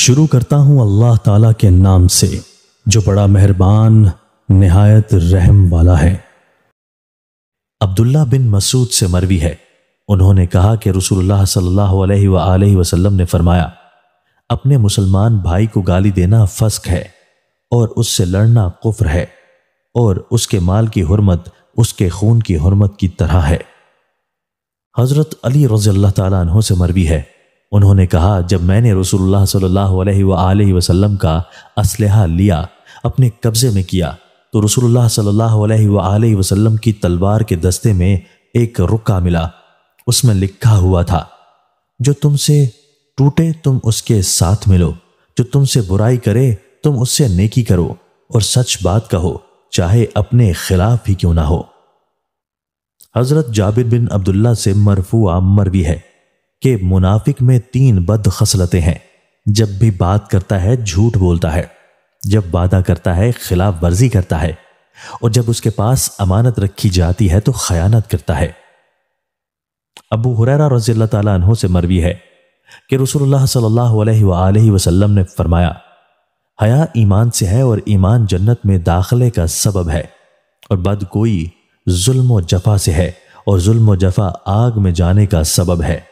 शुरू करता हूं अल्लाह ताला के नाम से जो बड़ा मेहरबान नहायत रहम वाला है अब्दुल्ला बिन मसूद से मरवी है उन्होंने कहा कि रसूलुल्लाह सल्लल्लाहु अलैहि वसल्लम वसल्लम ने फरमाया अपने मुसलमान भाई को गाली देना फस्क है और उससे लड़ना कुफ्र है और उसके माल की हरमत उसके खून की हरमत की तरह है हज़रत अली रज्ला तु से मरवी है उन्होंने कहा जब मैंने रसूलुल्लाह सल्लल्लाहु अलैहि वसल्लम का असलहा लिया अपने कब्ज़े में किया तो रसूलुल्लाह सल्लल्लाहु अलैहि वसल्लम की तलवार के दस्ते में एक रुका मिला उसमें लिखा हुआ था जो तुमसे टूटे तुम उसके साथ मिलो जो तुमसे बुराई करे तुम उससे नेकी करो और सच बात कहो चाहे अपने खिलाफ ही क्यों ना हो हज़रत जाबिर बिन अब्दुल्ला से मरफू आमर भी है कि मुनाफिक में तीन बद खसलतें हैं जब भी बात करता है झूठ बोलता है जब वादा करता है खिलाफ वर्जी करता है और जब उसके पास अमानत रखी जाती है तो खयानत करता है अबू हुरैरा रजी अल्लाह तहों से मरवी है कि रसोल्ला सल्लल्लाहु अलैहि वसल्लम ने फरमाया हया ईमान से है और ईमान जन्नत में दाखिले का सबब है और बद कोई जुल्म जफ़ा से है और जुल्म जफ़ा आग में जाने का सबब है